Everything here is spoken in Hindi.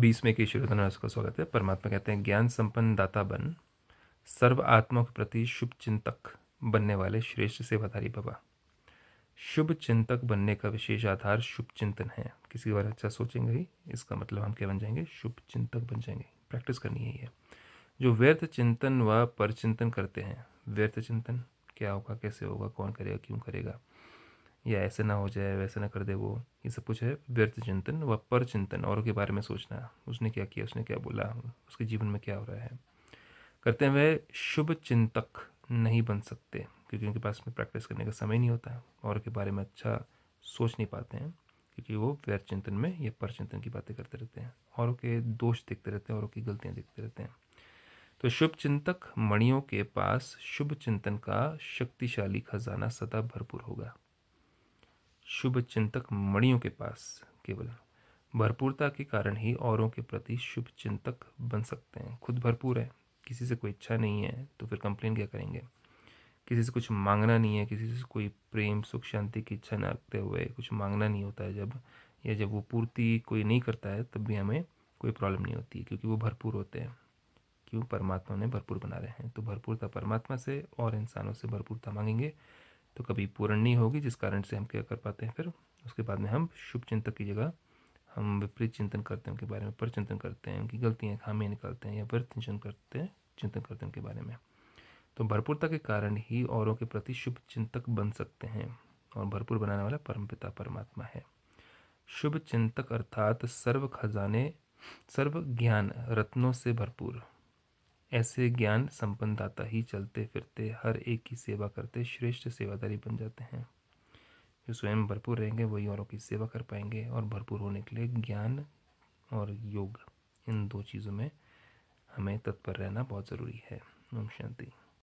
बीस में के शिरोधन का स्वागत है परमात्मा कहते हैं ज्ञान संपन्न दाता बन सर्व आत्मा के प्रति शुभ चिंतक बनने वाले श्रेष्ठ सेवाधारी बाबा शुभ चिंतक बनने का विशेष आधार शुभ चिंतन है किसी के बारे में अच्छा सोचेंगे ही इसका मतलब हम क्या बन जाएंगे शुभ चिंतक बन जाएंगे प्रैक्टिस करनी है ये जो व्यर्थ चिंतन व परचिंतन करते हैं व्यर्थ चिंतन क्या होगा कैसे होगा कौन करेगा क्यों करेगा या ऐसे ना हो जाए वैसे ना कर दे वो ये सब कुछ है व्यर्थ चिंतन व पर चिंतन औरों के बारे में सोचना उसने क्या किया उसने क्या बोला उसके जीवन में क्या हो रहा है करते हैं वह शुभ चिंतक नहीं बन सकते क्योंकि उनके पास में प्रैक्टिस करने का समय नहीं होता और के बारे में अच्छा सोच नहीं पाते हैं क्योंकि वो व्यर्थ चिंतन में या पर चिंतन की बातें करते रहते हैं औरों के दोष देखते रहते हैं औरों की गलतियाँ देखते रहते हैं तो शुभ चिंतक मणियों के पास शुभ चिंतन का शक्तिशाली खजाना सदा भरपूर होगा शुभ चिंतक मणियों के पास केवल भरपूरता के कारण ही औरों के प्रति शुभ चिंतक बन सकते हैं खुद भरपूर है किसी से कोई इच्छा नहीं है तो फिर कंप्लेन क्या करेंगे किसी से कुछ मांगना नहीं है किसी से कोई प्रेम सुख शांति की इच्छा ना रखते हुए कुछ मांगना नहीं होता है जब या जब वो पूर्ति कोई नहीं करता है तब भी हमें कोई प्रॉब्लम नहीं होती है क्योंकि वो भरपूर होते हैं क्यों परमात्मा ने भरपूर बना रहे हैं तो भरपूरता परमात्मा से और इंसानों से भरपूरता मांगेंगे तो कभी पूर्ण नहीं होगी जिस कारण से हम क्या कर पाते हैं फिर उसके बाद में हम शुभ चिंतक की जगह हम विपरीत चिंतन करते हैं उनके बारे में पर चिंतन करते हैं उनकी गलतियाँ खामियाँ निकालते हैं या व्यर्थ चिंतन करते हैं चिंतन करते हैं उनके बारे में तो भरपूरता के कारण ही औरों के प्रति शुभ चिंतक बन सकते हैं और भरपूर बनाने वाला परम पिता परमात्मा है शुभ चिंतक अर्थात सर्व खजाने सर्व ज्ञान रत्नों से भरपूर ऐसे ज्ञान संपन्नदाता ही चलते फिरते हर एक की सेवा करते श्रेष्ठ सेवादारी बन जाते हैं जो स्वयं भरपूर रहेंगे वही औरों की सेवा कर पाएंगे और भरपूर होने के लिए ज्ञान और योग इन दो चीज़ों में हमें तत्पर रहना बहुत ज़रूरी है ओम शांति